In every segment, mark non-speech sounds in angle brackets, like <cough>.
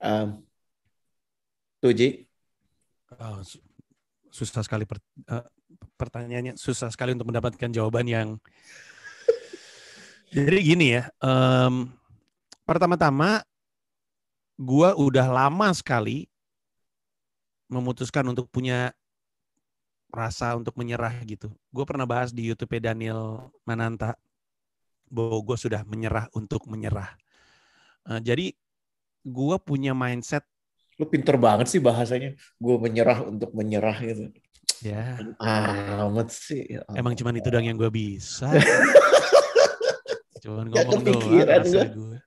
Um, Tuji. Oh, susah sekali per, uh, pertanyaannya, susah sekali untuk mendapatkan jawaban yang. <laughs> Jadi gini ya, um, pertama-tama gue udah lama sekali memutuskan untuk punya rasa untuk menyerah gitu. Gue pernah bahas di YouTube ya, Daniel Mananta bahwa gue sudah menyerah untuk menyerah. Eh, jadi gue punya mindset lu pinter banget sih bahasanya gue menyerah untuk menyerah gitu ya ah, amat sih oh. emang cuman itu doang yang gue bisa <laughs> cuman ngomong doang gue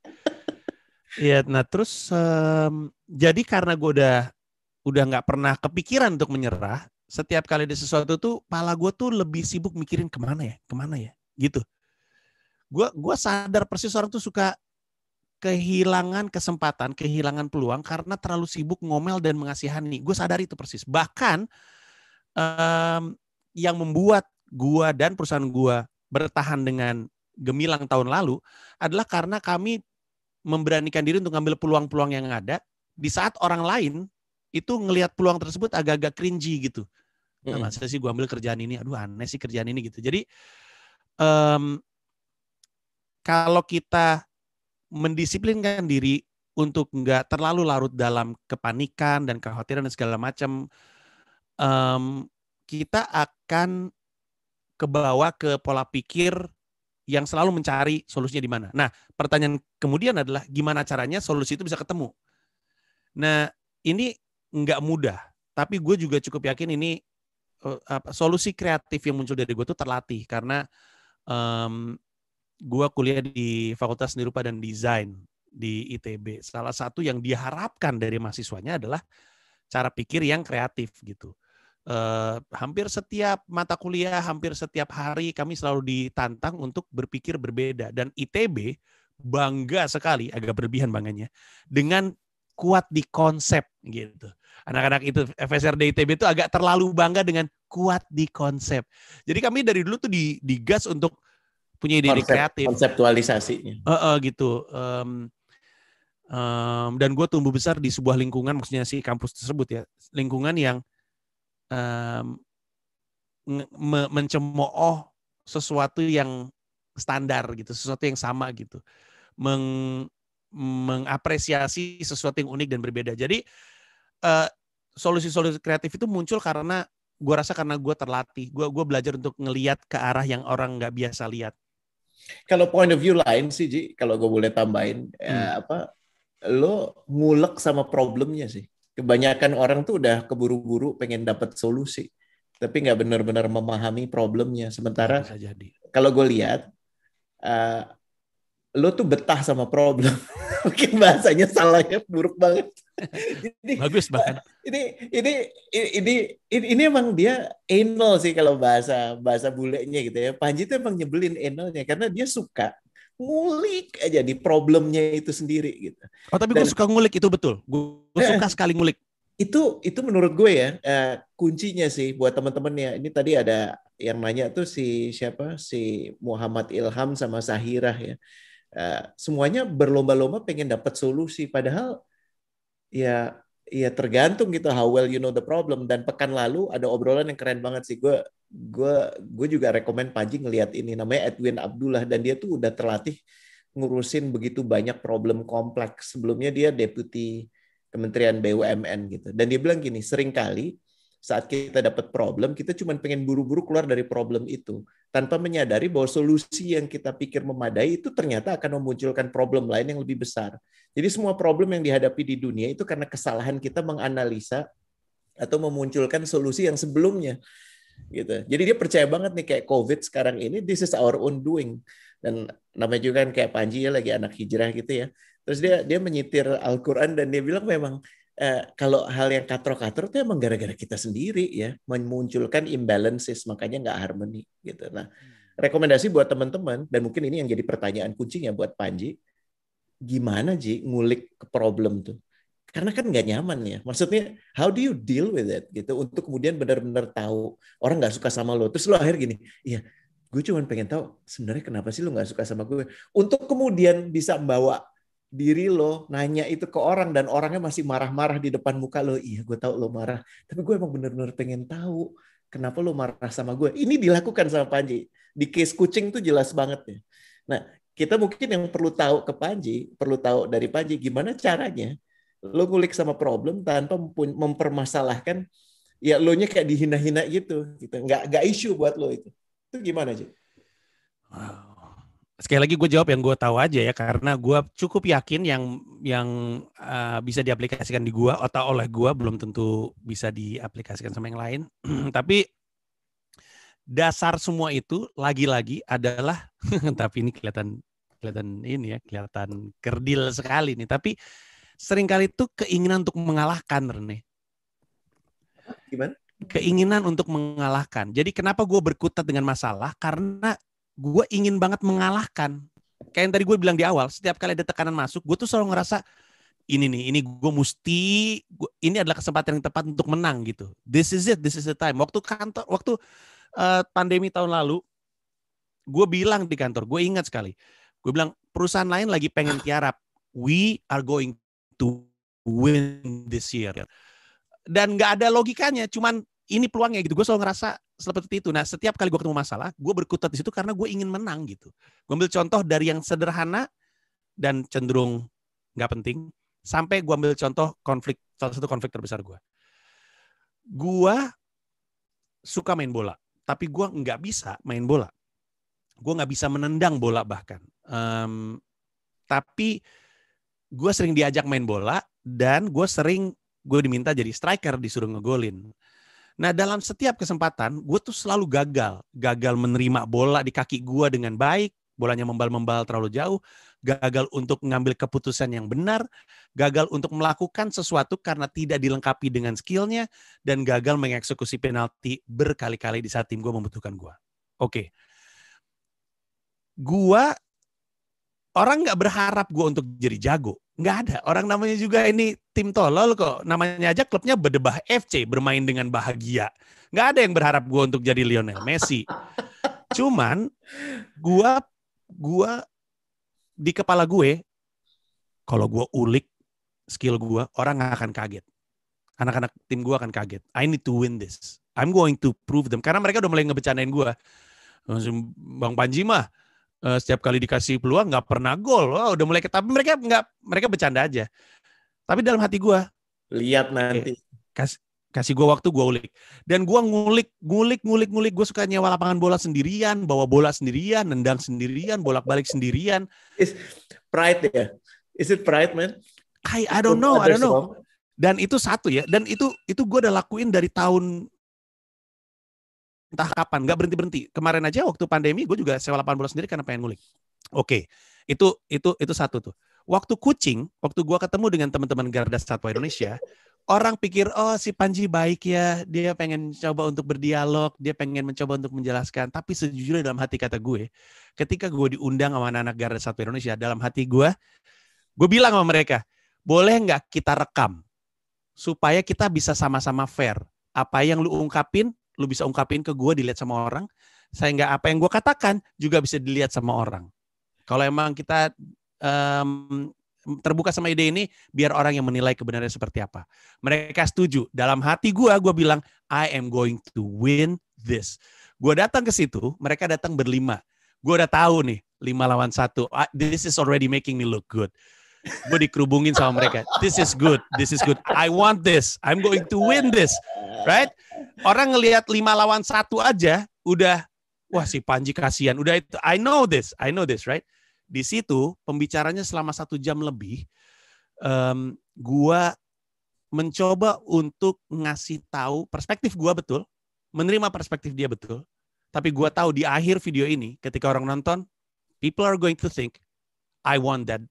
Iya, nah terus um, jadi karena gue udah udah nggak pernah kepikiran untuk menyerah, setiap kali ada sesuatu tuh pala gue tuh lebih sibuk mikirin kemana ya, kemana ya, gitu. Gue gua sadar persis orang tuh suka kehilangan kesempatan, kehilangan peluang karena terlalu sibuk ngomel dan mengasihani. Gue sadar itu persis. Bahkan um, yang membuat gue dan perusahaan gue bertahan dengan gemilang tahun lalu adalah karena kami memberanikan diri untuk ngambil peluang-peluang yang ada di saat orang lain itu ngelihat peluang tersebut agak-agak cringy gitu. Nah, mm sih gue ambil kerjaan ini? Aduh aneh sih kerjaan ini gitu. Jadi um, kalau kita mendisiplinkan diri untuk nggak terlalu larut dalam kepanikan dan kekhawatiran dan segala macam, um, kita akan kebawa ke pola pikir yang selalu mencari solusinya di mana. Nah, pertanyaan kemudian adalah gimana caranya solusi itu bisa ketemu. Nah, ini nggak mudah, tapi gue juga cukup yakin ini uh, apa, solusi kreatif yang muncul dari gue itu terlatih karena um, gue kuliah di Fakultas Seni Rupa dan Desain di ITB. Salah satu yang diharapkan dari mahasiswanya adalah cara pikir yang kreatif gitu. Uh, hampir setiap mata kuliah, hampir setiap hari kami selalu ditantang untuk berpikir berbeda. Dan ITB bangga sekali, agak berlebihan bangganya, dengan kuat di konsep gitu. Anak-anak itu FSRD ITB itu agak terlalu bangga dengan kuat di konsep. Jadi kami dari dulu tuh digas untuk punya ide, kreatif konseptualisasinya uh, uh, gitu um, um, dan gue tumbuh besar di sebuah lingkungan maksudnya si kampus tersebut ya lingkungan yang um, mencemooh sesuatu yang standar gitu sesuatu yang sama gitu Meng mengapresiasi sesuatu yang unik dan berbeda jadi eh, solusi-solusi uh, kreatif itu muncul karena gue rasa karena gue terlatih gue gue belajar untuk ngeliat ke arah yang orang nggak biasa lihat kalau point of view lain sih, Ji, kalau gue boleh tambahin, hmm. ya, apa lo ngulek sama problemnya sih. Kebanyakan orang tuh udah keburu-buru pengen dapat solusi, tapi nggak benar-benar memahami problemnya. Sementara jadi. kalau gue lihat, uh, lo tuh betah sama problem. <laughs> Mungkin bahasanya salahnya buruk banget. Jadi, bagus <laughs> bahkan Ini, ini ini ini ini emang dia anal sih kalau bahasa bahasa bulenya gitu ya. Panji itu emang nyebelin analnya karena dia suka ngulik aja di problemnya itu sendiri gitu. Oh tapi gue suka ngulik itu betul. Gue suka eh, eh, sekali ngulik. Itu itu menurut gue ya eh, kuncinya sih buat teman-teman ya. Ini tadi ada yang nanya tuh si siapa si Muhammad Ilham sama Sahirah ya. Eh, semuanya berlomba-lomba pengen dapat solusi padahal ya ya tergantung gitu how well you know the problem dan pekan lalu ada obrolan yang keren banget sih gue gue gue juga rekomend Panji ngelihat ini namanya Edwin Abdullah dan dia tuh udah terlatih ngurusin begitu banyak problem kompleks sebelumnya dia deputi Kementerian BUMN gitu dan dia bilang gini seringkali kali saat kita dapat problem, kita cuma pengen buru-buru keluar dari problem itu tanpa menyadari bahwa solusi yang kita pikir memadai itu ternyata akan memunculkan problem lain yang lebih besar. Jadi semua problem yang dihadapi di dunia itu karena kesalahan kita menganalisa atau memunculkan solusi yang sebelumnya. Gitu. Jadi dia percaya banget nih kayak COVID sekarang ini this is our own doing dan namanya juga kan kayak Panji ya lagi anak hijrah gitu ya. Terus dia dia menyitir Al-Qur'an dan dia bilang memang Eh, kalau hal yang katro-katro itu emang gara-gara kita sendiri ya memunculkan imbalances makanya nggak harmoni gitu. Nah hmm. rekomendasi buat teman-teman dan mungkin ini yang jadi pertanyaan kuncinya buat Panji gimana Ji ngulik ke problem tuh? Karena kan nggak nyaman ya. Maksudnya, how do you deal with it gitu? Untuk kemudian benar-benar tahu orang nggak suka sama lo. Terus lo akhir gini, iya, gue cuma pengen tahu sebenarnya kenapa sih lo nggak suka sama gue? Untuk kemudian bisa bawa diri lo nanya itu ke orang dan orangnya masih marah-marah di depan muka lo iya gue tahu lo marah tapi gue emang bener-bener pengen tahu kenapa lo marah sama gue ini dilakukan sama Panji di case kucing tuh jelas banget ya nah kita mungkin yang perlu tahu ke Panji perlu tahu dari Panji gimana caranya lo ngulik sama problem tanpa mempermasalahkan ya lo nya kayak dihina-hina gitu gitu nggak nggak isu buat lo itu itu gimana sih wow sekali lagi gue jawab yang gue tahu aja ya karena gue cukup yakin yang yang uh, bisa diaplikasikan di gue atau oleh gue belum tentu bisa diaplikasikan sama yang lain <clears throat> tapi dasar semua itu lagi-lagi adalah <laughs> tapi ini kelihatan kelihatan ini ya kelihatan kerdil sekali nih tapi seringkali itu keinginan untuk mengalahkan Rene gimana keinginan untuk mengalahkan jadi kenapa gue berkutat dengan masalah karena gue ingin banget mengalahkan. Kayak yang tadi gue bilang di awal, setiap kali ada tekanan masuk, gue tuh selalu ngerasa ini nih, ini gue mesti, gua, ini adalah kesempatan yang tepat untuk menang gitu. This is it, this is the time. Waktu kantor, waktu uh, pandemi tahun lalu, gue bilang di kantor, gue ingat sekali, gue bilang perusahaan lain lagi pengen <laughs> tiarap, we are going to win this year. Dan gak ada logikanya, cuman ini peluangnya gitu. Gue selalu ngerasa seperti itu. Nah, setiap kali gue ketemu masalah, gue berkutat di situ karena gue ingin menang gitu. Gue ambil contoh dari yang sederhana dan cenderung nggak penting, sampai gue ambil contoh konflik salah satu konflik terbesar gue. Gue suka main bola, tapi gue nggak bisa main bola. Gue nggak bisa menendang bola bahkan. Um, tapi gue sering diajak main bola dan gue sering gue diminta jadi striker disuruh ngegolin Nah dalam setiap kesempatan gue tuh selalu gagal. Gagal menerima bola di kaki gue dengan baik. Bolanya membal-membal terlalu jauh. Gagal untuk mengambil keputusan yang benar. Gagal untuk melakukan sesuatu karena tidak dilengkapi dengan skillnya. Dan gagal mengeksekusi penalti berkali-kali di saat tim gue membutuhkan gue. Oke. Okay. Gue orang gak berharap gue untuk jadi jago Nggak ada. Orang namanya juga ini tim tolol kok. Namanya aja klubnya berdebah FC, bermain dengan bahagia. Nggak ada yang berharap gue untuk jadi Lionel Messi. Cuman gue gue di kepala gue kalau gue ulik skill gue, orang nggak akan kaget. Anak-anak tim gue akan kaget. I need to win this. I'm going to prove them. Karena mereka udah mulai ngebecandain gue. Bang Panji mah uh, setiap kali dikasih peluang nggak pernah gol. Wah, udah mulai tapi mereka nggak mereka bercanda aja. Tapi dalam hati gue lihat nanti kas, kasih gue waktu gue ulik dan gue ngulik ngulik ngulik ngulik gue suka nyewa lapangan bola sendirian bawa bola sendirian nendang sendirian bolak balik sendirian is pride ya yeah. is it pride man I I don't know I don't know dan itu satu ya dan itu itu gue udah lakuin dari tahun entah kapan, nggak berhenti berhenti. Kemarin aja waktu pandemi, gue juga sewa 80 sendiri karena pengen ngulik. Oke, okay. itu itu itu satu tuh. Waktu kucing, waktu gue ketemu dengan teman-teman Garda Satwa Indonesia, orang pikir oh si Panji baik ya, dia pengen coba untuk berdialog, dia pengen mencoba untuk menjelaskan. Tapi sejujurnya dalam hati kata gue, ketika gue diundang sama anak-anak Garda Satwa Indonesia, dalam hati gue, gue bilang sama mereka, boleh nggak kita rekam supaya kita bisa sama-sama fair. Apa yang lu ungkapin lu bisa ungkapin ke gue dilihat sama orang saya nggak apa yang gue katakan juga bisa dilihat sama orang kalau emang kita um, terbuka sama ide ini biar orang yang menilai kebenarannya seperti apa mereka setuju dalam hati gue gue bilang I am going to win this gue datang ke situ mereka datang berlima gue udah tahu nih lima lawan satu this is already making me look good gue dikerubungin sama mereka. This is good, this is good. I want this. I'm going to win this, right? Orang ngelihat lima lawan satu aja udah wah si Panji kasihan. Udah itu I know this, I know this, right? Di situ pembicaranya selama satu jam lebih, um, gue mencoba untuk ngasih tahu perspektif gue betul, menerima perspektif dia betul. Tapi gue tahu di akhir video ini ketika orang nonton, people are going to think I want that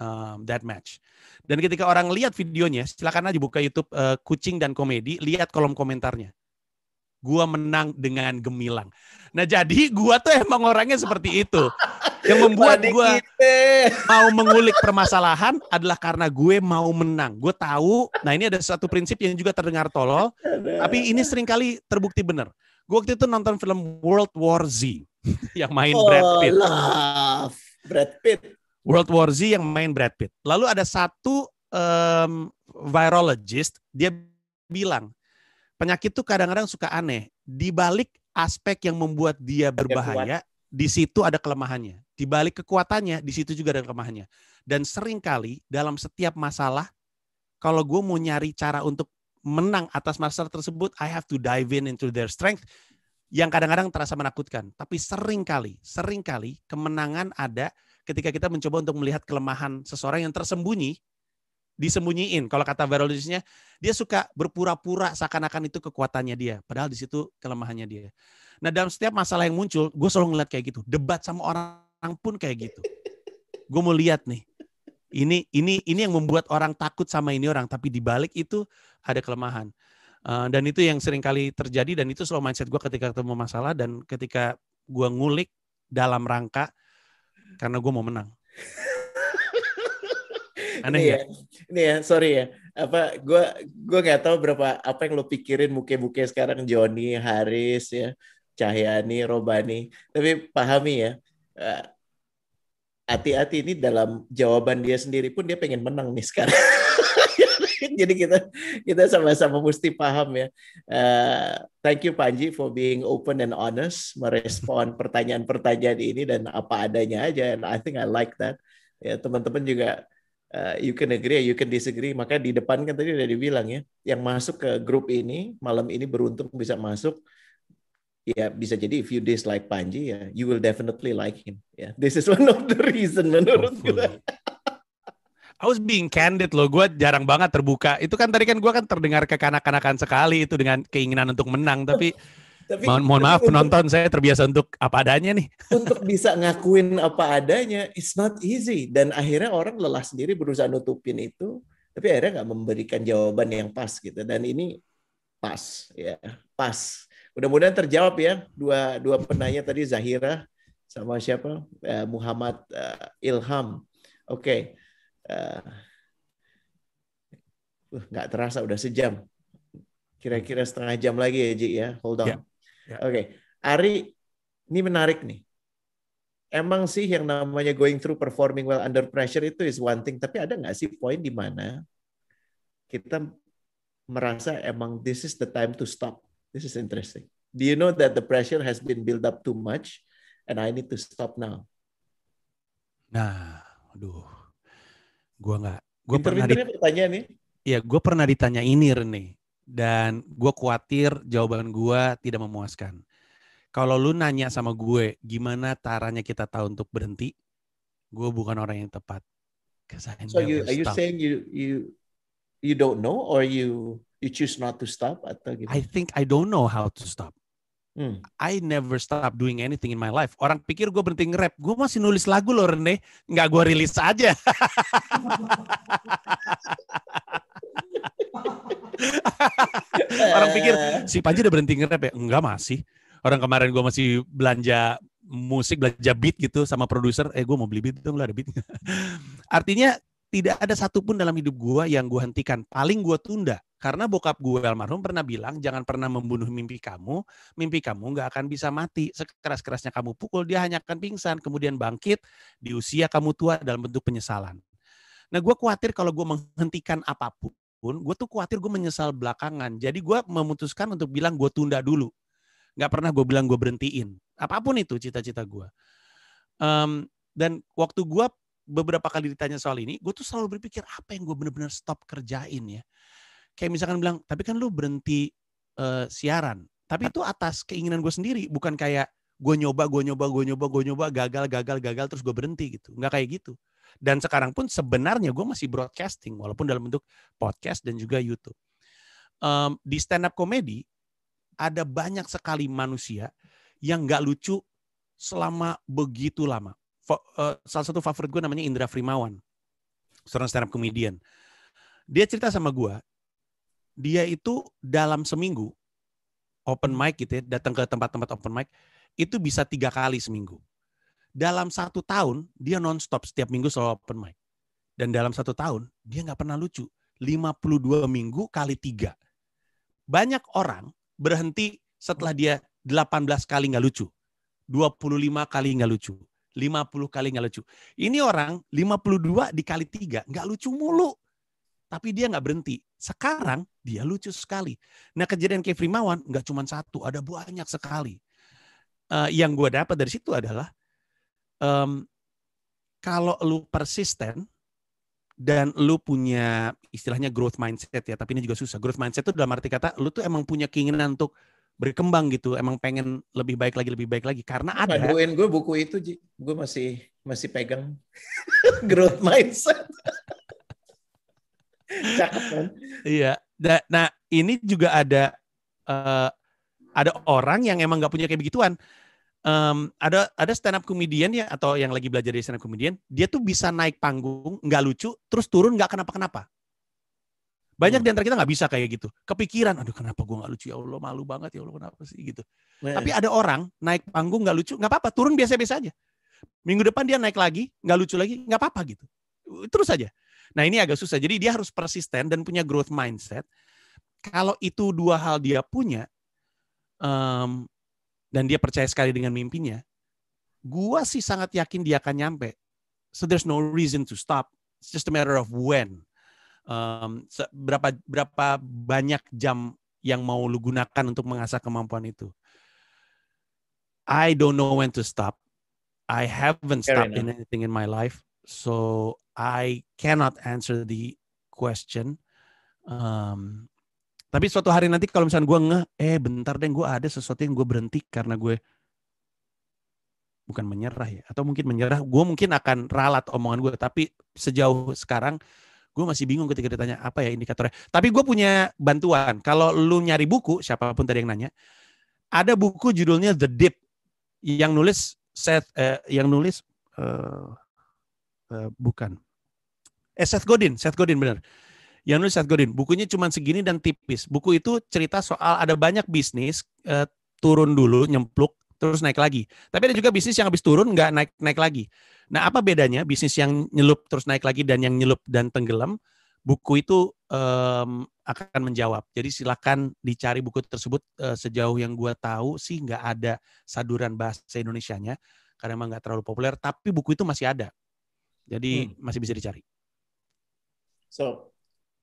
um, that match. Dan ketika orang lihat videonya, silakan aja buka YouTube uh, Kucing dan Komedi, lihat kolom komentarnya. Gua menang dengan gemilang. Nah, jadi gua tuh emang orangnya seperti itu. Yang membuat gua mau mengulik permasalahan adalah karena gue mau menang. Gue tahu, nah ini ada satu prinsip yang juga terdengar tolol, tapi ini seringkali terbukti benar. Gue waktu itu nonton film World War Z <laughs> yang main oh, Brad Pitt. Oh, love. Brad Pitt World War Z yang main Brad Pitt. Lalu ada satu um, virologist dia bilang penyakit itu kadang-kadang suka aneh. Di balik aspek yang membuat dia berbahaya, di situ ada kelemahannya. Di balik kekuatannya, di situ juga ada kelemahannya. Dan seringkali dalam setiap masalah, kalau gue mau nyari cara untuk menang atas masalah tersebut, I have to dive in into their strength yang kadang-kadang terasa menakutkan. Tapi seringkali, seringkali kemenangan ada ketika kita mencoba untuk melihat kelemahan seseorang yang tersembunyi, disembunyiin. Kalau kata biologisnya, dia suka berpura-pura seakan-akan itu kekuatannya dia. Padahal di situ kelemahannya dia. Nah dalam setiap masalah yang muncul, gue selalu ngeliat kayak gitu. Debat sama orang pun kayak gitu. Gue mau lihat nih, ini ini ini yang membuat orang takut sama ini orang tapi dibalik itu ada kelemahan uh, dan itu yang sering kali terjadi dan itu selalu mindset gue ketika ketemu masalah dan ketika gue ngulik dalam rangka karena gue mau menang. <laughs> Aneh ini ya? ya? Ini ya, sorry ya. Apa gue gue nggak tahu berapa apa yang lo pikirin muke-muke sekarang Joni, Haris ya, Cahyani, Robani. Tapi pahami ya. Eh, hati-hati ini dalam jawaban dia sendiri pun dia pengen menang nih sekarang. <laughs> <laughs> Jadi kita kita sama-sama mesti paham ya. Uh, thank you Panji for being open and honest, merespon <laughs> pertanyaan-pertanyaan ini dan apa adanya aja. And I think I like that. Ya teman-teman juga uh, you can agree, you can disagree. Maka di depan kan tadi udah dibilang ya, yang masuk ke grup ini malam ini beruntung bisa masuk ya bisa jadi if you dislike Panji ya you will definitely like him ya yeah. this is one of the reason menurut kita I was being candid loh, gue jarang banget terbuka. Itu kan tadi kan gue kan terdengar kekanak-kanakan sekali itu dengan keinginan untuk menang, tapi <laughs> tapi mohon, mohon maaf penonton saya terbiasa untuk apa adanya nih <laughs> untuk bisa ngakuin apa adanya it's not easy dan akhirnya orang lelah sendiri berusaha nutupin itu tapi akhirnya nggak memberikan jawaban yang pas gitu dan ini pas ya pas mudah-mudahan terjawab ya dua dua penanya tadi Zahira sama siapa eh, Muhammad eh, Ilham oke okay. Eh, uh, nggak terasa udah sejam. Kira-kira setengah jam lagi ya, Ji ya. Hold on. Yeah. Yeah. Oke, okay. Ari, ini menarik nih. Emang sih yang namanya going through performing well under pressure itu is one thing, tapi ada nggak sih poin di mana kita merasa emang this is the time to stop. This is interesting. Do you know that the pressure has been built up too much and I need to stop now? Nah, aduh Gue nggak. Gue pernah nih. Iya, gue pernah ditanya ini Rene Dan gue khawatir jawaban gue tidak memuaskan. Kalau lu nanya sama gue, gimana caranya kita tahu untuk berhenti? Gue bukan orang yang tepat. So you, are you saying you you you don't know or you you choose not to stop atau gitu? I think I don't know how to stop. Hmm. I never stop doing anything in my life. Orang pikir gue berhenti nge-rap. Gue masih nulis lagu loh Rene. Nggak gue rilis aja. <laughs> Orang pikir si Panji udah berhenti nge-rap ya? Enggak masih. Orang kemarin gue masih belanja musik, belanja beat gitu sama produser. Eh gue mau beli beat dong, lu ada beat <laughs> Artinya tidak ada satupun dalam hidup gue yang gue hentikan. Paling gue tunda. Karena bokap gue almarhum pernah bilang, jangan pernah membunuh mimpi kamu. Mimpi kamu nggak akan bisa mati. Sekeras-kerasnya kamu pukul, dia hanya akan pingsan. Kemudian bangkit di usia kamu tua dalam bentuk penyesalan. Nah gue khawatir kalau gue menghentikan apapun, gue tuh khawatir gue menyesal belakangan. Jadi gue memutuskan untuk bilang gue tunda dulu. Nggak pernah gue bilang gue berhentiin. Apapun itu cita-cita gue. Um, mmm, dan waktu gue beberapa kali ditanya soal ini, gue tuh selalu berpikir apa yang gue bener-bener stop kerjain ya. Kayak misalkan bilang, tapi kan lu berhenti uh, siaran. Tapi itu atas keinginan gue sendiri, bukan kayak gue nyoba, gue nyoba, gue nyoba, gue nyoba, gagal, gagal, gagal, terus gue berhenti gitu. Nggak kayak gitu. Dan sekarang pun sebenarnya gue masih broadcasting, walaupun dalam bentuk podcast dan juga YouTube. Um, di stand up comedy, ada banyak sekali manusia yang nggak lucu selama begitu lama uh, salah satu favorit gue namanya Indra Frimawan, seorang stand up comedian. Dia cerita sama gue, dia itu dalam seminggu open mic gitu ya, datang ke tempat-tempat open mic itu bisa tiga kali seminggu. Dalam satu tahun dia nonstop setiap minggu selalu open mic. Dan dalam satu tahun dia nggak pernah lucu. 52 minggu kali tiga. Banyak orang berhenti setelah dia 18 kali nggak lucu. 25 kali nggak lucu. 50 kali nggak lucu. Ini orang 52 dikali 3 nggak lucu mulu. Tapi dia nggak berhenti. Sekarang dia lucu sekali. Nah kejadian Kevin Mawan nggak cuma satu, ada banyak sekali. Uh, yang gue dapat dari situ adalah um, kalau lu persisten dan lu punya istilahnya growth mindset ya, tapi ini juga susah. Growth mindset itu dalam arti kata lu tuh emang punya keinginan untuk berkembang gitu emang pengen lebih baik lagi lebih baik lagi karena ada Maduin gue buku itu Ji. gue masih masih pegang <laughs> growth mindset <laughs> kan? iya nah, nah ini juga ada uh, ada orang yang emang gak punya kayak begituan um, ada ada stand up comedian ya atau yang lagi belajar dari stand up comedian dia tuh bisa naik panggung nggak lucu terus turun nggak kenapa kenapa banyak hmm. di antara kita nggak bisa kayak gitu. Kepikiran, aduh kenapa gue nggak lucu ya Allah, malu banget ya Allah kenapa sih gitu. Yeah. Tapi iya. ada orang naik panggung nggak lucu, nggak apa-apa, turun biasa-biasa aja. Minggu depan dia naik lagi, nggak lucu lagi, nggak apa-apa gitu. Terus aja. Nah ini agak susah. Jadi dia harus persisten dan punya growth mindset. Kalau itu dua hal dia punya, um, dan dia percaya sekali dengan mimpinya, gua sih sangat yakin dia akan nyampe. So there's no reason to stop. It's just a matter of when um, berapa berapa banyak jam yang mau lu gunakan untuk mengasah kemampuan itu. I don't know when to stop. I haven't stopped in anything in my life, so I cannot answer the question. Um, tapi suatu hari nanti kalau misalnya gue ngeh, eh bentar deh gue ada sesuatu yang gue berhenti karena gue bukan menyerah ya, atau mungkin menyerah, gue mungkin akan ralat omongan gue. Tapi sejauh sekarang gue masih bingung ketika ditanya apa ya indikatornya. Tapi gue punya bantuan. Kalau lu nyari buku, siapapun tadi yang nanya, ada buku judulnya The Deep yang nulis Seth, uh, yang nulis uh, uh, bukan eh, Seth Godin, Seth Godin benar. Yang nulis Seth Godin. Bukunya cuma segini dan tipis. Buku itu cerita soal ada banyak bisnis uh, turun dulu nyempluk terus naik lagi. Tapi ada juga bisnis yang habis turun nggak naik naik lagi. Nah, apa bedanya bisnis yang nyelup terus naik lagi dan yang nyelup dan tenggelam? Buku itu um, akan menjawab. Jadi silakan dicari buku tersebut uh, sejauh yang gue tahu sih nggak ada saduran bahasa Indonesia-nya karena emang nggak terlalu populer. Tapi buku itu masih ada, jadi hmm. masih bisa dicari. So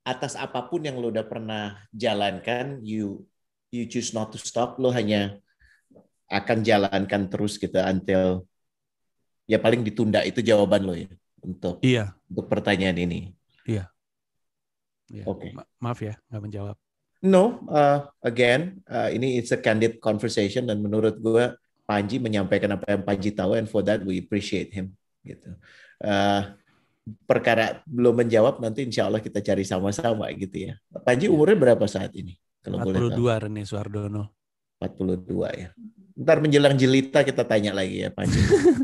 atas apapun yang lo udah pernah jalankan, you you choose not to stop. Lo hanya akan jalankan terus gitu until ya paling ditunda itu jawaban lo ya untuk iya. untuk pertanyaan ini. Iya. iya. Oke. Okay. Ma maaf ya nggak menjawab. No, uh, again, uh, ini it's a candid conversation dan menurut gue Panji menyampaikan apa yang Panji tahu and for that we appreciate him. Gitu. Uh, perkara belum menjawab nanti insya Allah kita cari sama-sama gitu ya. Panji iya. umurnya berapa saat ini? Kalau 42 Rene Suardono. 42 ya ntar menjelang jelita kita tanya lagi ya Pak,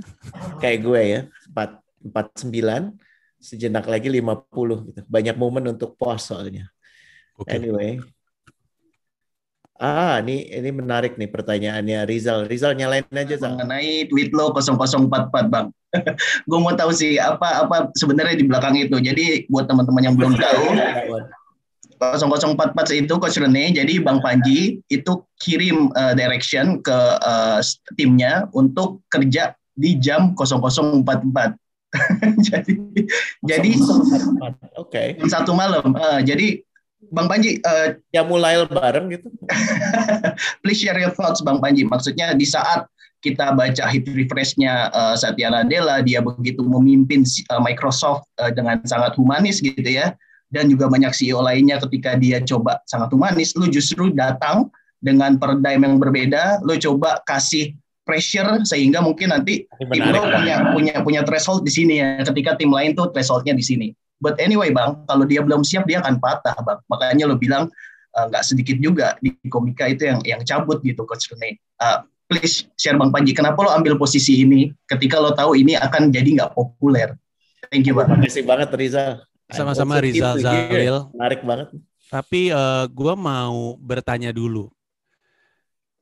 <laughs> Kayak gue ya, 4, 49, sejenak lagi 50 gitu. Banyak momen untuk pos soalnya. Okay. Anyway. Ah, ini ini menarik nih pertanyaannya Rizal. Rizal nyalain aja Zal. Mengenai tweet lo 0044, Bang. <laughs> gue mau tahu sih apa apa sebenarnya di belakang itu. Jadi buat teman-teman yang belum tahu, 0044 itu Coach Rene, jadi Bang Panji itu kirim uh, direction ke uh, timnya untuk kerja di jam 0044. <laughs> jadi 0044. jadi oke. Okay. Satu malam. Uh, jadi Bang Panji uh, ya mulai bareng gitu. <laughs> please share your thoughts Bang Panji. Maksudnya di saat kita baca hit refreshnya nya uh, Satya Nadella, dia begitu memimpin uh, Microsoft uh, dengan sangat humanis gitu ya dan juga banyak CEO lainnya ketika dia coba sangat humanis, lu justru datang dengan paradigm yang berbeda, lu coba kasih pressure sehingga mungkin nanti tim lo punya punya punya threshold di sini ya. Ketika tim lain tuh thresholdnya di sini. But anyway bang, kalau dia belum siap dia akan patah bang. Makanya lo bilang e, nggak uh, sedikit juga di komika itu yang yang cabut gitu coach Rene. Uh, please share bang Panji, kenapa lo ambil posisi ini ketika lo tahu ini akan jadi nggak populer? Thank you bang. Terima kasih banget Riza. Sama-sama Rizal ya? Zalil. Menarik banget. Tapi uh, eh, gue mau bertanya dulu.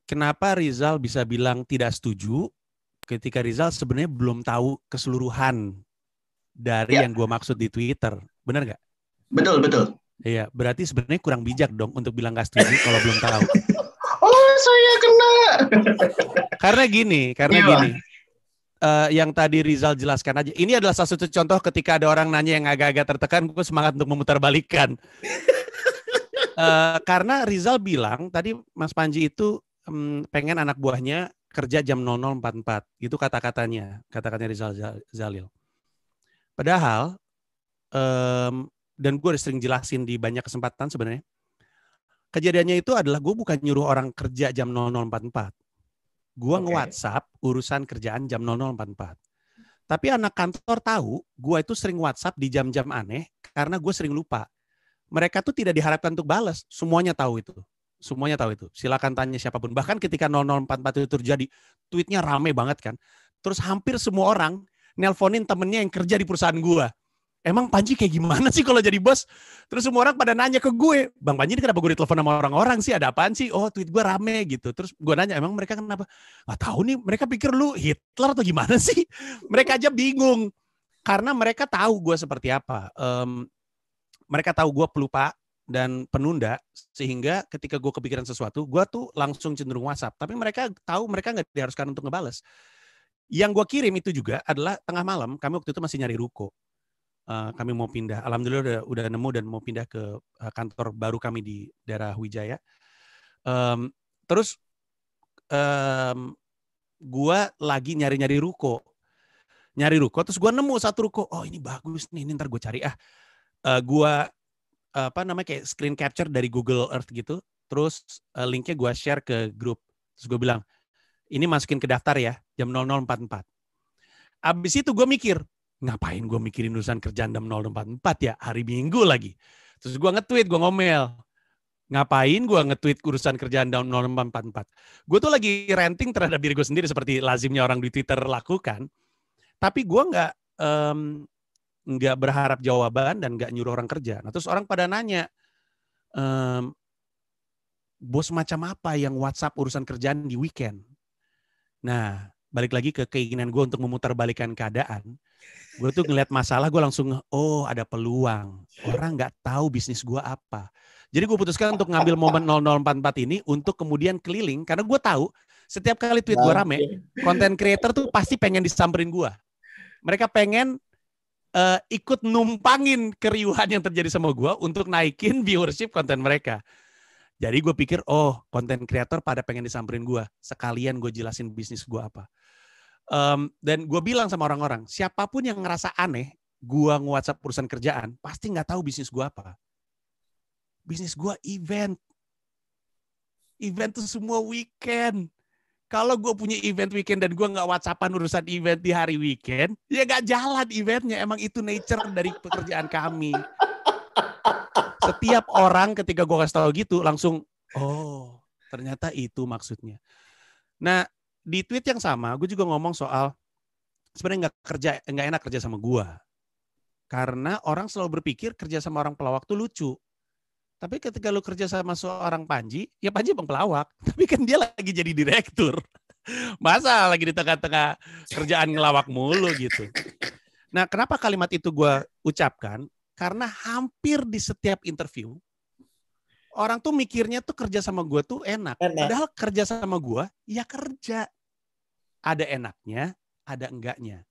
Kenapa Rizal bisa bilang tidak setuju ketika Rizal sebenarnya belum tahu keseluruhan dari ya. yang gue maksud di Twitter? Benar nggak? Betul, betul. Iya, berarti sebenarnya kurang bijak dong untuk bilang gak setuju kalau belum tahu. <laughs> oh, saya kena. karena gini, karena Gila. gini uh, yang tadi Rizal jelaskan aja. Ini adalah salah satu contoh ketika ada orang nanya yang agak-agak tertekan, gue semangat untuk memutarbalikan. uh, <laughs> eh, karena Rizal bilang tadi Mas Panji itu um, pengen anak buahnya kerja jam 00.44. Itu kata-katanya, kata-katanya Rizal Zalil. Padahal, um, dan gue sering jelasin di banyak kesempatan sebenarnya, kejadiannya itu adalah gue bukan nyuruh orang kerja jam 00.44. Gua okay. nge-WhatsApp urusan kerjaan jam 00.44. Tapi anak kantor tahu gua itu sering WhatsApp di jam-jam aneh karena gua sering lupa. Mereka tuh tidak diharapkan untuk balas. Semuanya tahu itu. Semuanya tahu itu. Silakan tanya siapapun. Bahkan ketika 0044 itu terjadi, tweetnya rame banget kan. Terus hampir semua orang nelponin temennya yang kerja di perusahaan gua emang Panji kayak gimana sih kalau jadi bos? Terus semua orang pada nanya ke gue, Bang Panji ini kenapa gue ditelepon sama orang-orang sih? Ada apaan sih? Oh tweet gue rame gitu. Terus gue nanya, emang mereka kenapa? Gak tahu nih, mereka pikir lu Hitler atau gimana sih? <laughs> Mereka aja bingung. Karena mereka tahu gue seperti apa. Um, mereka tahu gue pelupa dan penunda sehingga ketika gue kepikiran sesuatu gue tuh langsung cenderung WhatsApp tapi mereka tahu mereka nggak diharuskan untuk ngebales yang gue kirim itu juga adalah tengah malam kami waktu itu masih nyari ruko Eh, kami mau pindah. Alhamdulillah udah, udah nemu dan mau pindah ke uh, kantor baru kami di daerah Wijaya. Um, terus um, gua lagi nyari-nyari ruko. Nyari ruko terus gua nemu satu ruko. Oh, ini bagus nih, ini ntar gue cari ah. Uh, gua apa namanya kayak screen capture dari Google Earth gitu. Terus uh, linknya gua share ke grup. Terus gue bilang, ini masukin ke daftar ya, jam 00.44. Abis itu gue mikir, ngapain gue mikirin urusan kerjaan 044 ya hari minggu lagi. Terus gue nge-tweet, gue ngomel. Ngapain gue nge-tweet urusan kerjaan 044 Gue tuh lagi ranting terhadap diri gue sendiri seperti lazimnya orang di Twitter lakukan. Tapi gue nggak um, nggak berharap jawaban dan nggak nyuruh orang kerja. Nah terus orang pada nanya, um, bos macam apa yang WhatsApp urusan kerjaan di weekend? Nah balik lagi ke keinginan gue untuk memutarbalikan keadaan gue tuh ngeliat masalah gue langsung oh ada peluang orang nggak tahu bisnis gue apa jadi gue putuskan untuk ngambil momen 0044 ini untuk kemudian keliling karena gue tahu setiap kali tweet gue rame konten creator tuh pasti pengen disamperin gue mereka pengen uh, ikut numpangin keriuhan yang terjadi sama gue untuk naikin viewership konten mereka jadi gue pikir oh konten creator pada pengen disamperin gue sekalian gue jelasin bisnis gue apa Um, dan gue bilang sama orang-orang, siapapun yang ngerasa aneh, gue nge-whatsapp perusahaan kerjaan, pasti nggak tahu bisnis gue apa. Bisnis gue event. Event tuh semua weekend. Kalau gue punya event weekend dan gue nggak whatsappan urusan event di hari weekend, ya nggak jalan eventnya. Emang itu nature dari pekerjaan kami. Setiap orang ketika gue kasih tau gitu, langsung, oh ternyata itu maksudnya. Nah, di tweet yang sama gue juga ngomong soal sebenarnya nggak kerja nggak enak kerja sama gue karena orang selalu berpikir kerja sama orang pelawak tuh lucu tapi ketika lu kerja sama seorang Panji, ya Panji bang pelawak. <laughs> Tapi kan dia lagi jadi direktur. <laughs> Masa lagi di tengah-tengah kerjaan ngelawak mulu gitu. Nah kenapa kalimat itu gue ucapkan? Karena hampir di setiap interview, orang tuh mikirnya tuh kerja sama gue tuh enak. enak. Padahal kerja sama gue, ya kerja. Ada enaknya, ada enggaknya.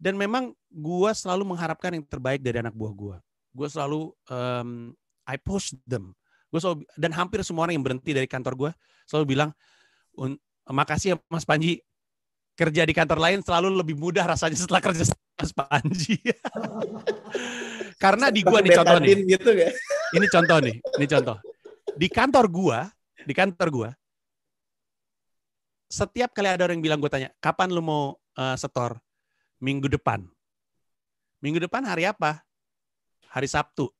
Dan memang gue selalu mengharapkan yang terbaik dari anak buah gue. Gue selalu um, I push them. Gue selalu dan hampir semua orang yang berhenti dari kantor gue selalu bilang, makasih ya Mas Panji. Kerja di kantor lain selalu lebih mudah rasanya setelah kerja sama Mas Panji. <laughs> Karena di gue nih contohnya. Gitu ya? ini contoh nih, ini contoh. Di kantor gua, di kantor gua, setiap kali ada orang yang bilang gue tanya, kapan lu mau uh, setor? Minggu depan. Minggu depan hari apa? Hari Sabtu.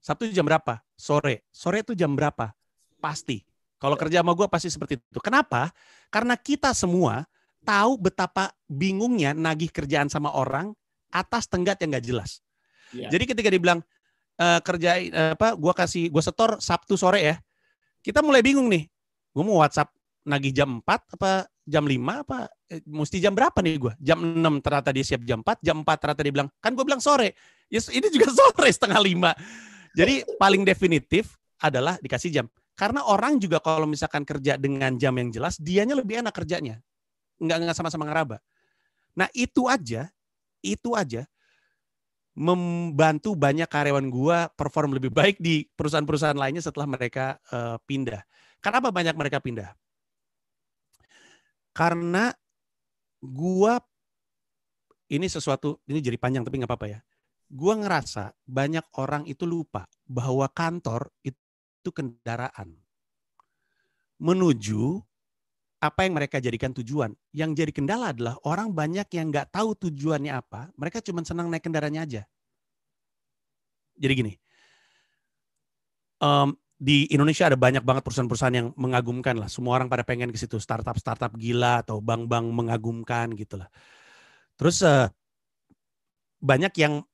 Sabtu jam berapa? Sore. Sore itu jam berapa? Pasti. Kalau kerja sama gua pasti seperti itu. Kenapa? Karena kita semua tahu betapa bingungnya nagih kerjaan sama orang atas tenggat yang gak jelas. Yeah. Jadi ketika dibilang uh, kerjain eh, apa gua kasih gua setor Sabtu sore ya. Kita mulai bingung nih. Gua mau WhatsApp nagih jam 4 apa jam 5 apa eh, mesti jam berapa nih gua? Jam 6 ternyata dia siap jam 4, jam 4 ternyata dia bilang, "Kan gua bilang sore." Ya yes, ini juga <laughs> sore setengah 5. Jadi paling definitif adalah dikasih jam. Karena orang juga kalau misalkan kerja dengan jam yang jelas, dianya lebih enak kerjanya. Enggak enggak sama-sama ngeraba. Nah, itu aja, itu aja membantu banyak karyawan gua perform lebih baik di perusahaan-perusahaan lainnya setelah mereka uh, pindah. Kenapa banyak mereka pindah? Karena gua ini sesuatu ini jadi panjang tapi nggak apa-apa ya. Gua ngerasa banyak orang itu lupa bahwa kantor itu kendaraan menuju apa yang mereka jadikan tujuan. Yang jadi kendala adalah orang banyak yang nggak tahu tujuannya apa, mereka cuma senang naik kendaraannya aja. Jadi gini, um, di Indonesia ada banyak banget perusahaan-perusahaan yang mengagumkan lah. Semua orang pada pengen ke situ, startup-startup gila atau bank-bank mengagumkan gitu lah. Terus uh, banyak yang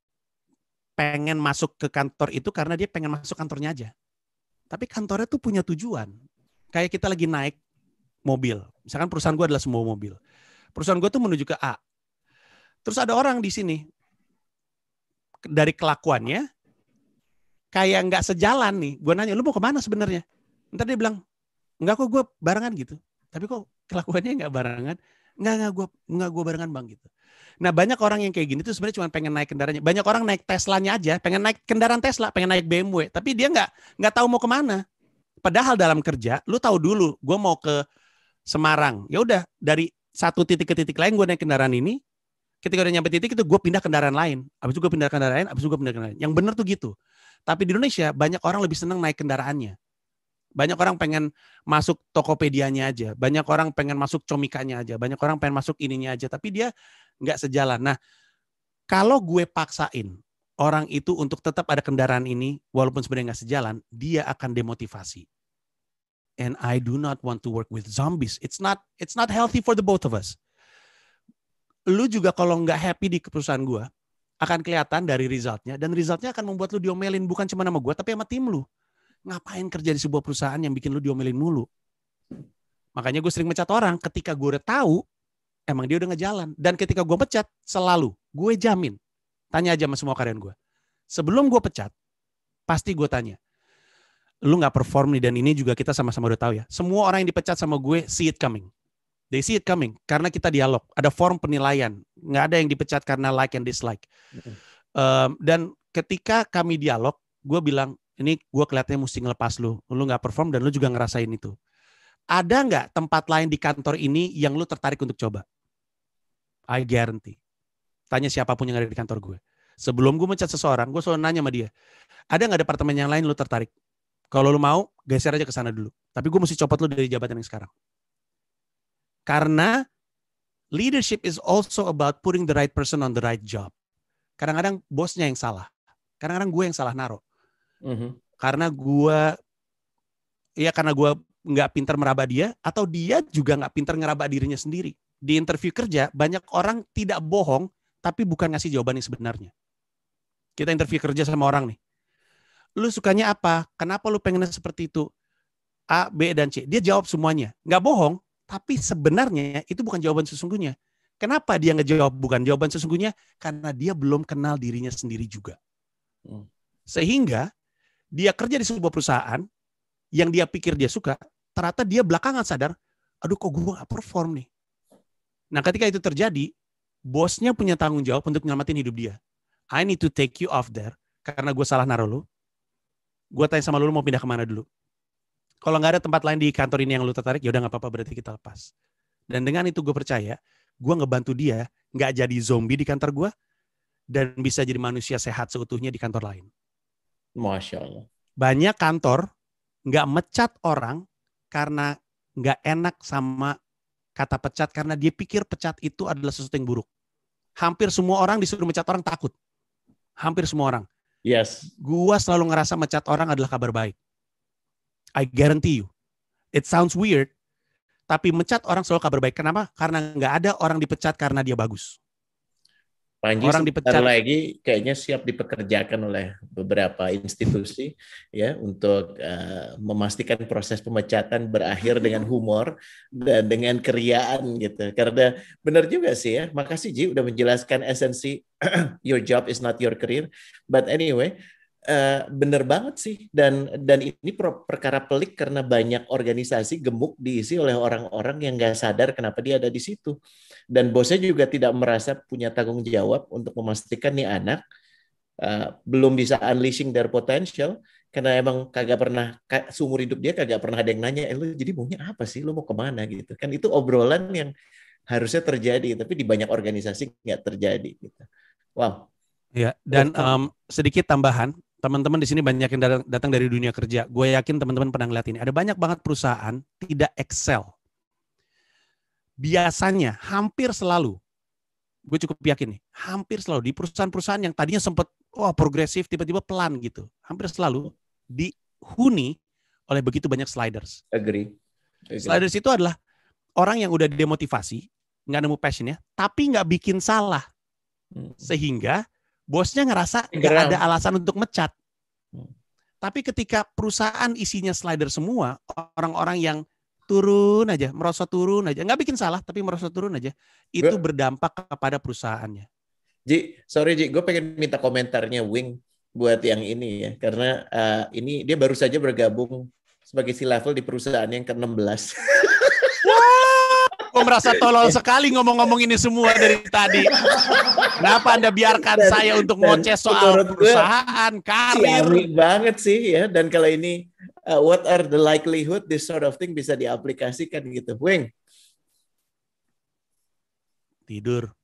pengen masuk ke kantor itu karena dia pengen masuk kantornya aja. Tapi kantornya tuh punya tujuan. Kayak kita lagi naik mobil. Misalkan perusahaan gue adalah semua mobil. Perusahaan gue tuh menuju ke A. Terus ada orang di sini dari kelakuannya kayak nggak sejalan nih. Gue nanya, lu mau kemana sebenarnya? Ntar dia bilang, nggak kok gue barengan gitu. Tapi kok kelakuannya nggak barengan? Nggak nggak gue nggak gue barengan bang gitu. Nah banyak orang yang kayak gini tuh sebenarnya cuma pengen naik kendaraannya. Banyak orang naik Teslanya aja, pengen naik kendaraan Tesla, pengen naik BMW. Tapi dia nggak nggak tahu mau kemana. Padahal dalam kerja, lu tahu dulu, gue mau ke Semarang. Ya udah dari satu titik ke titik lain gue naik kendaraan ini. Ketika udah nyampe titik itu gue pindah kendaraan lain. Abis itu gue pindah kendaraan lain, abis itu gue pindah kendaraan lain. Yang bener tuh gitu. Tapi di Indonesia banyak orang lebih seneng naik kendaraannya. Banyak orang pengen masuk Tokopedia-nya aja. Banyak orang pengen masuk Comikanya aja. Banyak orang pengen masuk ininya aja. Tapi dia nggak sejalan. Nah, kalau gue paksain orang itu untuk tetap ada kendaraan ini, walaupun sebenarnya nggak sejalan, dia akan demotivasi and I do not want to work with zombies. It's not it's not healthy for the both of us. Lu juga kalau nggak happy di perusahaan gue, akan kelihatan dari resultnya dan resultnya akan membuat lu diomelin bukan cuma nama gue tapi sama tim lu. Ngapain kerja di sebuah perusahaan yang bikin lu diomelin mulu? Makanya gue sering mecat orang ketika gue udah tahu emang dia udah ngejalan dan ketika gue pecat selalu gue jamin tanya aja sama semua karyawan gue. Sebelum gue pecat pasti gue tanya lu nggak perform nih dan ini juga kita sama-sama udah tahu ya. Semua orang yang dipecat sama gue see it coming. They see it coming karena kita dialog, ada form penilaian, nggak ada yang dipecat karena like and dislike. Um, dan ketika kami dialog, gue bilang ini gue kelihatannya mesti ngelepas lu, lu nggak perform dan lu juga ngerasain itu. Ada nggak tempat lain di kantor ini yang lu tertarik untuk coba? I guarantee. Tanya siapapun yang ada di kantor gue. Sebelum gue mencat seseorang, gue selalu nanya sama dia, ada nggak departemen yang lain lu tertarik? Kalau lu mau, geser aja ke sana dulu. Tapi gue mesti copot lu dari jabatan yang sekarang. Karena leadership is also about putting the right person on the right job. Kadang-kadang bosnya yang salah. Kadang-kadang gue yang salah naruh. Mm -hmm. Karena gue, ya karena gue nggak pintar meraba dia, atau dia juga nggak pintar ngeraba dirinya sendiri. Di interview kerja, banyak orang tidak bohong, tapi bukan ngasih jawaban yang sebenarnya. Kita interview kerja sama orang nih lu sukanya apa? Kenapa lu pengen seperti itu? A, B, dan C. Dia jawab semuanya. Nggak bohong, tapi sebenarnya itu bukan jawaban sesungguhnya. Kenapa dia ngejawab bukan jawaban sesungguhnya? Karena dia belum kenal dirinya sendiri juga. Hmm. Sehingga dia kerja di sebuah perusahaan yang dia pikir dia suka, ternyata dia belakangan sadar, aduh kok gue nggak perform nih. Nah ketika itu terjadi, bosnya punya tanggung jawab untuk nyelamatin hidup dia. I need to take you off there karena gue salah naruh lu gue tanya sama lu, lu mau pindah kemana dulu? Kalau nggak ada tempat lain di kantor ini yang lu tertarik, ya udah nggak apa-apa berarti kita lepas. Dan dengan itu gue percaya, gue ngebantu dia nggak jadi zombie di kantor gue dan bisa jadi manusia sehat seutuhnya di kantor lain. Masya Allah. Banyak kantor nggak mecat orang karena nggak enak sama kata pecat karena dia pikir pecat itu adalah sesuatu yang buruk. Hampir semua orang disuruh mecat orang takut. Hampir semua orang. Yes. Gua selalu ngerasa mecat orang adalah kabar baik. I guarantee you. It sounds weird, tapi mecat orang selalu kabar baik. Kenapa? Karena nggak ada orang dipecat karena dia bagus. Panji orang dipecat lagi kayaknya siap dipekerjakan oleh beberapa institusi ya untuk uh, memastikan proses pemecatan berakhir dengan humor dan dengan keriaan gitu. Karena benar juga sih ya. Makasih Ji udah menjelaskan esensi <clears throat> your job is not your career. But anyway, Uh, bener banget sih dan dan ini perkara pelik karena banyak organisasi gemuk diisi oleh orang-orang yang nggak sadar kenapa dia ada di situ dan bosnya juga tidak merasa punya tanggung jawab untuk memastikan nih anak uh, belum bisa unleashing their potential karena emang kagak pernah seumur hidup dia kagak pernah ada yang nanya eh, lu jadi maunya apa sih lo mau kemana gitu kan itu obrolan yang harusnya terjadi tapi di banyak organisasi nggak terjadi gitu wow Ya, dan um, sedikit tambahan teman-teman di sini banyak yang datang dari dunia kerja. Gue yakin teman-teman pernah ngeliat ini. Ada banyak banget perusahaan tidak excel. Biasanya, hampir selalu, gue cukup yakin nih, hampir selalu di perusahaan-perusahaan yang tadinya sempat wah progresif, tiba-tiba pelan gitu. Hampir selalu dihuni oleh begitu banyak sliders. Agree. Agree. Sliders itu adalah orang yang udah demotivasi, nggak nemu passionnya, tapi nggak bikin salah. Hmm. Sehingga bosnya ngerasa nggak ada alasan untuk mecat. Tapi ketika perusahaan isinya slider semua, orang-orang yang turun aja, merosot turun aja, nggak bikin salah tapi merosot turun aja, itu gue, berdampak kepada perusahaannya. Ji, sorry Ji, gue pengen minta komentarnya Wing buat yang ini ya, karena uh, ini dia baru saja bergabung sebagai si level di perusahaan yang ke-16. <laughs> Kok merasa tolol sekali ngomong-ngomong ini semua dari tadi. Kenapa Anda biarkan dan, saya untuk ngoceh soal perusahaan, karir? banget sih ya. Dan kalau ini, uh, what are the likelihood this sort of thing bisa diaplikasikan gitu. Wing. Tidur.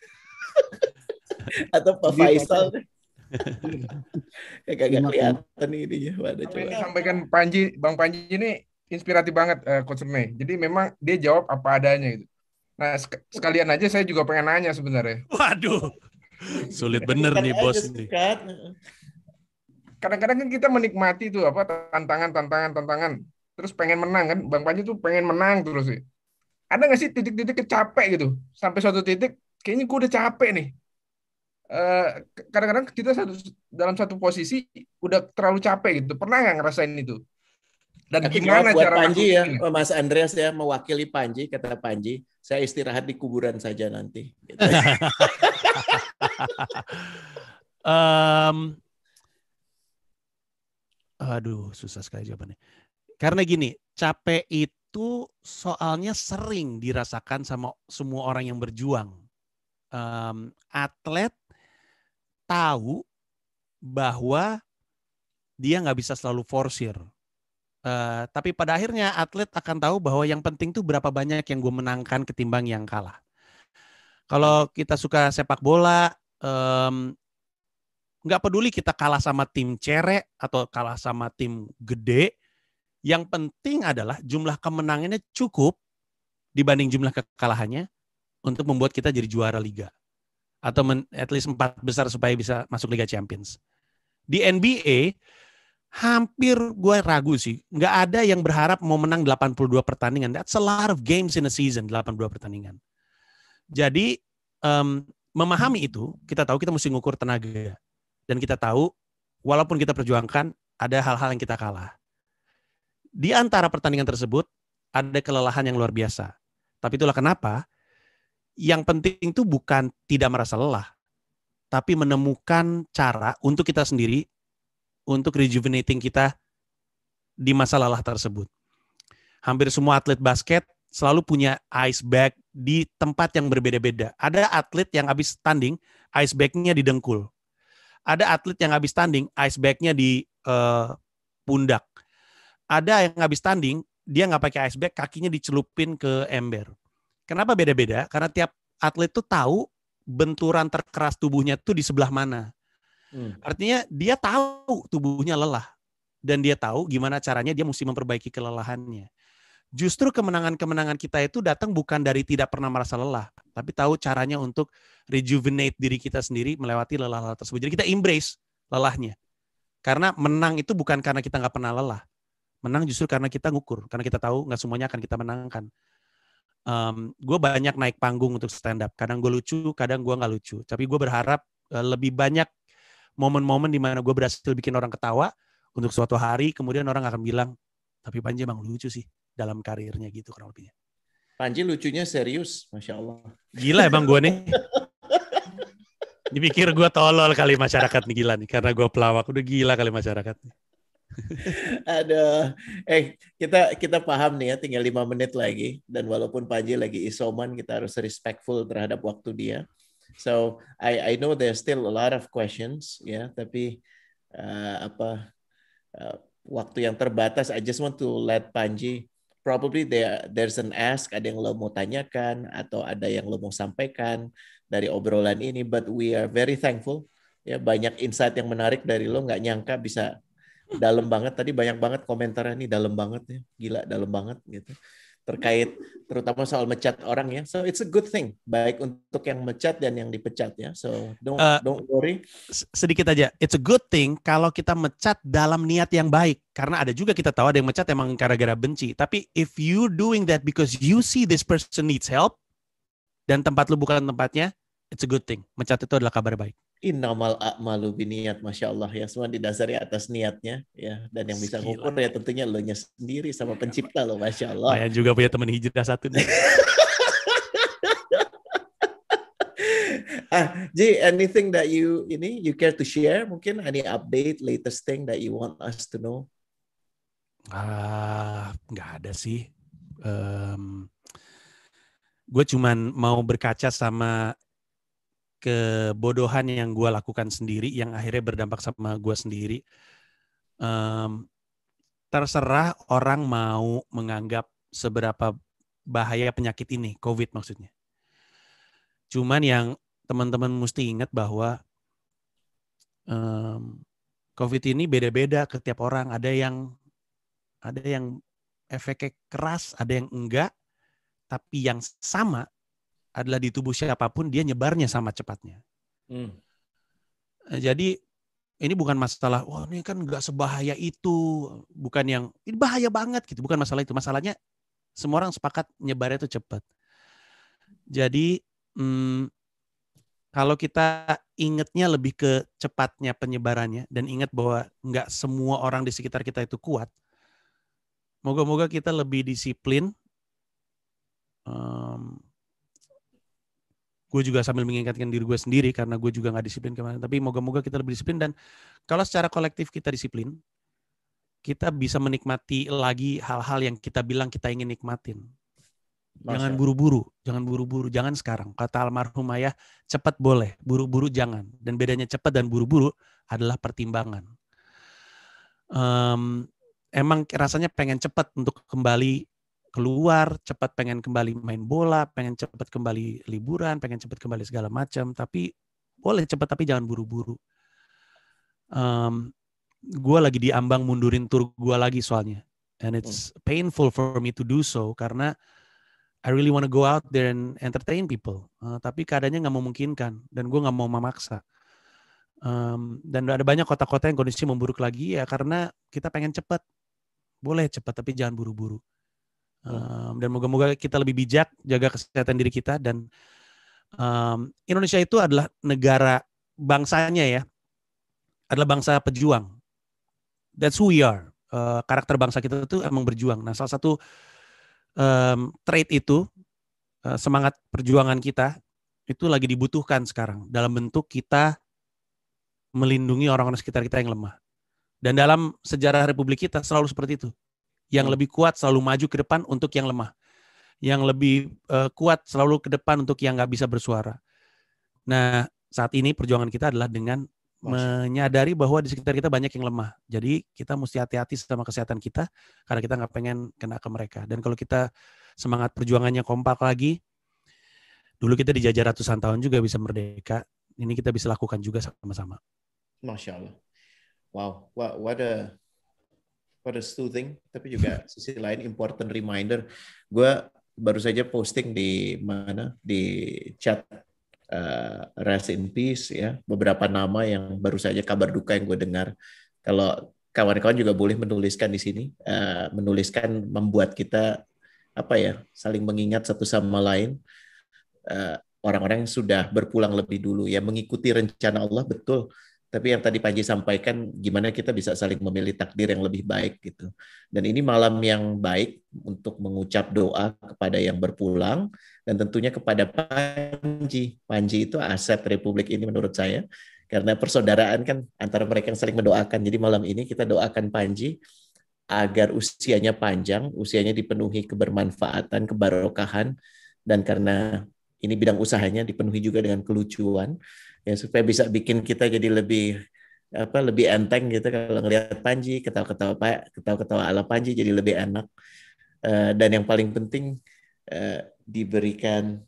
<laughs> Atau Pak Faisal. <laughs> Kayak gak kelihatan ini Sampaikan, sampaikan Panji, Bang Panji ini inspiratif banget uh, Coach Rene. Jadi memang dia jawab apa adanya gitu. Nah, sek sekalian aja saya juga pengen nanya sebenarnya. Waduh. Sulit bener nih bos nih. Kadang-kadang kan kita menikmati tuh apa tantangan tantangan tantangan. Terus pengen menang kan, Bang Panji tuh pengen menang terus sih. Ada nggak sih titik-titik kecapek gitu? Sampai suatu titik kayaknya gue udah capek nih. Eh, kadang-kadang kita satu, dalam satu posisi udah terlalu capek gitu. Pernah nggak ngerasain itu? Dan Tapi gimana buat Panji ya, ini? Oh, Mas Andreas ya mewakili Panji kata Panji, saya istirahat di kuburan saja nanti. um, <laughs> aduh susah sekali jawabannya. Karena gini, capek itu soalnya sering dirasakan sama semua orang yang berjuang. Um, atlet tahu bahwa dia nggak bisa selalu forsir Eh, tapi pada akhirnya atlet akan tahu bahwa yang penting tuh berapa banyak yang gue menangkan ketimbang yang kalah. Kalau kita suka sepak bola, um, nggak peduli kita kalah sama tim cerek atau kalah sama tim gede, yang penting adalah jumlah kemenangannya cukup dibanding jumlah kekalahannya untuk membuat kita jadi juara liga atau men, at least empat besar supaya bisa masuk Liga Champions. Di NBA hampir gue ragu sih. Nggak ada yang berharap mau menang 82 pertandingan. That's a lot of games in a season, 82 pertandingan. Jadi um, memahami itu, kita tahu kita mesti ngukur tenaga. Dan kita tahu, walaupun kita perjuangkan, ada hal-hal yang kita kalah. Di antara pertandingan tersebut, ada kelelahan yang luar biasa. Tapi itulah kenapa yang penting itu bukan tidak merasa lelah, tapi menemukan cara untuk kita sendiri untuk rejuvenating kita di masa lelah tersebut. Hampir semua atlet basket selalu punya ice bag di tempat yang berbeda-beda. Ada atlet yang habis standing ice bag-nya di dengkul. Ada atlet yang habis standing ice bag-nya di uh, pundak. Ada yang habis standing dia nggak pakai ice bag, kakinya dicelupin ke ember. Kenapa beda-beda? Karena tiap atlet tuh tahu benturan terkeras tubuhnya tuh di sebelah mana. Hmm. Artinya dia tahu tubuhnya lelah dan dia tahu gimana caranya dia mesti memperbaiki kelelahannya. Justru kemenangan-kemenangan kita itu datang bukan dari tidak pernah merasa lelah, tapi tahu caranya untuk rejuvenate diri kita sendiri melewati lelah-lelah tersebut. Jadi kita embrace lelahnya. Karena menang itu bukan karena kita nggak pernah lelah. Menang justru karena kita ngukur, karena kita tahu nggak semuanya akan kita menangkan. Um, gue banyak naik panggung untuk stand up. Kadang gue lucu, kadang gue nggak lucu. Tapi gue berharap uh, lebih banyak momen-momen di mana gue berhasil bikin orang ketawa untuk suatu hari kemudian orang akan bilang tapi Panji emang lucu sih dalam karirnya gitu kurang lebihnya. Panji lucunya serius, masya Allah. Gila emang gue nih. Dipikir gue tolol kali masyarakat nih gila nih karena gue pelawak udah gila kali masyarakat. Aduh, eh kita kita paham nih ya tinggal lima menit lagi dan walaupun Panji lagi isoman kita harus respectful terhadap waktu dia. So I I know there's still a lot of questions ya, yeah, tapi uh, apa uh, waktu yang terbatas I just want to let Panji probably there there's an ask ada yang lo mau tanyakan atau ada yang lo mau sampaikan dari obrolan ini but we are very thankful ya banyak insight yang menarik dari lo nggak nyangka bisa dalam banget tadi banyak banget komentarnya ini dalam banget ya gila dalam banget gitu terkait terutama soal mecat orang ya. So it's a good thing baik untuk yang mecat dan yang dipecat ya. So don't uh, don't worry. Sedikit aja. It's a good thing kalau kita mecat dalam niat yang baik karena ada juga kita tahu ada yang mecat emang gara-gara benci. Tapi if you doing that because you see this person needs help dan tempat lu bukan tempatnya, it's a good thing. Mecat itu adalah kabar baik. Innamal a'malu biniat, Masya Allah ya. Semua didasari atas niatnya ya. Dan yang bisa ngukur ya tentunya lo nya sendiri sama iya, pencipta lo, Masya Allah. Saya juga punya teman hijrah satu nih. <laughs> ah, Ji, anything that you ini you care to share? Mungkin any update, latest thing that you want us to know? Ah, nggak ada sih. Um, gue cuman mau berkaca sama kebodohan yang gue lakukan sendiri yang akhirnya berdampak sama gue sendiri um, terserah orang mau menganggap seberapa bahaya penyakit ini covid maksudnya cuman yang teman-teman mesti ingat bahwa um, covid ini beda-beda ke tiap orang ada yang ada yang efeknya keras ada yang enggak tapi yang sama adalah di tubuh siapapun dia nyebarnya sama cepatnya. Hmm. Eh, jadi ini bukan masalah wah ini kan nggak sebahaya itu, bukan yang ini bahaya banget gitu, bukan masalah itu. Masalahnya semua orang sepakat nyebarnya itu cepat. Jadi hmm, kalau kita ingatnya lebih ke cepatnya penyebarannya dan ingat bahwa nggak semua orang di sekitar kita itu kuat, moga-moga kita lebih disiplin um, gue juga sambil mengingatkan diri gue sendiri karena gue juga nggak disiplin kemarin tapi moga-moga kita lebih disiplin dan kalau secara kolektif kita disiplin kita bisa menikmati lagi hal-hal yang kita bilang kita ingin nikmatin Masa. jangan buru-buru jangan buru-buru jangan sekarang kata almarhum ayah cepat boleh buru-buru jangan dan bedanya cepat dan buru-buru adalah pertimbangan um, emang rasanya pengen cepat untuk kembali keluar, cepat pengen kembali main bola, pengen cepat kembali liburan, pengen cepat kembali segala macam. Tapi boleh cepat tapi jangan buru-buru. Um, gue lagi diambang mundurin tour gue lagi soalnya, and it's hmm. painful for me to do so karena I really want to go out there and entertain people. Uh, tapi keadaannya nggak memungkinkan dan gue nggak mau memaksa. Um, dan ada banyak kota-kota yang kondisi memburuk lagi ya karena kita pengen cepat. Boleh cepat tapi jangan buru-buru. Um, dan moga-moga kita lebih bijak jaga kesehatan diri kita dan um, Indonesia itu adalah negara bangsanya ya adalah bangsa pejuang. That's who we are. Uh, karakter bangsa kita itu emang berjuang. Nah salah satu um, trait itu uh, semangat perjuangan kita itu lagi dibutuhkan sekarang dalam bentuk kita melindungi orang-orang sekitar kita yang lemah. Dan dalam sejarah republik kita selalu seperti itu. Yang hmm. lebih kuat selalu maju ke depan untuk yang lemah. Yang lebih uh, kuat selalu ke depan untuk yang nggak bisa bersuara. Nah, saat ini perjuangan kita adalah dengan menyadari bahwa di sekitar kita banyak yang lemah. Jadi kita mesti hati-hati sama kesehatan kita karena kita nggak pengen kena ke mereka. Dan kalau kita semangat perjuangannya kompak lagi, dulu kita dijajah ratusan tahun juga bisa merdeka. Ini kita bisa lakukan juga sama-sama. Masya Allah. Wow, what, what a for the soothing, tapi juga <laughs> sisi lain important reminder. Gue baru saja posting di mana di chat uh, rest in peace ya beberapa nama yang baru saja kabar duka yang gue dengar. Kalau kawan-kawan juga boleh menuliskan di sini, uh, menuliskan membuat kita apa ya saling mengingat satu sama lain. Uh, orang-orang yang sudah berpulang lebih dulu ya mengikuti rencana Allah betul tapi yang tadi Panji sampaikan gimana kita bisa saling memilih takdir yang lebih baik gitu dan ini malam yang baik untuk mengucap doa kepada yang berpulang dan tentunya kepada Panji Panji itu aset Republik ini menurut saya karena persaudaraan kan antara mereka yang saling mendoakan jadi malam ini kita doakan Panji agar usianya panjang usianya dipenuhi kebermanfaatan kebarokahan dan karena ini bidang usahanya dipenuhi juga dengan kelucuan ya supaya bisa bikin kita jadi lebih apa lebih enteng gitu kalau ngelihat Panji ketawa-ketawa Pak ketawa-ketawa ala Panji jadi lebih enak eh, dan yang paling penting eh, diberikan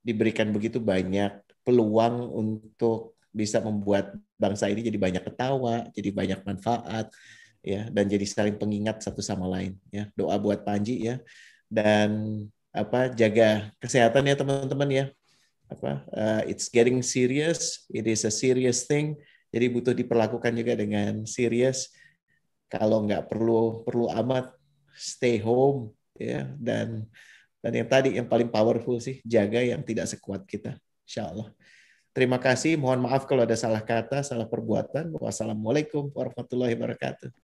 diberikan begitu banyak peluang untuk bisa membuat bangsa ini jadi banyak ketawa jadi banyak manfaat ya dan jadi saling pengingat satu sama lain ya doa buat Panji ya dan apa jaga kesehatan ya teman-teman ya apa uh, it's getting serious it is a serious thing jadi butuh diperlakukan juga dengan serius kalau nggak perlu perlu amat stay home ya dan dan yang tadi yang paling powerful sih jaga yang tidak sekuat kita insya terima kasih mohon maaf kalau ada salah kata salah perbuatan wassalamualaikum warahmatullahi wabarakatuh